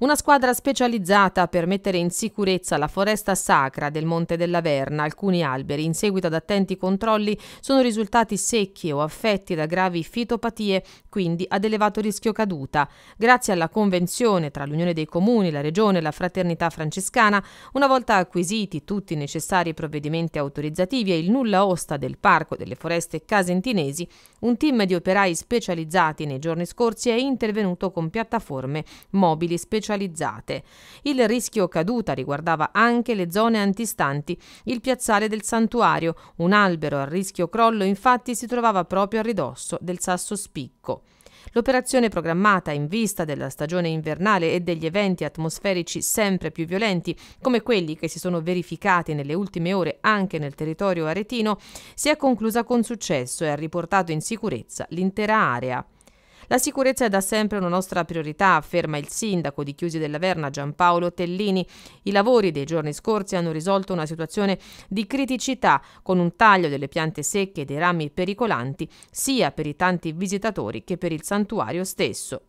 Una squadra specializzata per mettere in sicurezza la foresta sacra del Monte della Verna, Alcuni alberi, in seguito ad attenti controlli, sono risultati secchi o affetti da gravi fitopatie, quindi ad elevato rischio caduta. Grazie alla convenzione tra l'Unione dei Comuni, la Regione e la Fraternità Francescana, una volta acquisiti tutti i necessari provvedimenti autorizzativi e il nulla osta del Parco delle Foreste Casentinesi, un team di operai specializzati nei giorni scorsi è intervenuto con piattaforme mobili specializzate specializzate. Il rischio caduta riguardava anche le zone antistanti il piazzale del santuario, un albero a rischio crollo infatti si trovava proprio a ridosso del sasso spicco. L'operazione programmata in vista della stagione invernale e degli eventi atmosferici sempre più violenti, come quelli che si sono verificati nelle ultime ore anche nel territorio aretino, si è conclusa con successo e ha riportato in sicurezza l'intera area. La sicurezza è da sempre una nostra priorità, afferma il sindaco di Chiusi della Verna Giampaolo Tellini. I lavori dei giorni scorsi hanno risolto una situazione di criticità con un taglio delle piante secche e dei rami pericolanti sia per i tanti visitatori che per il santuario stesso.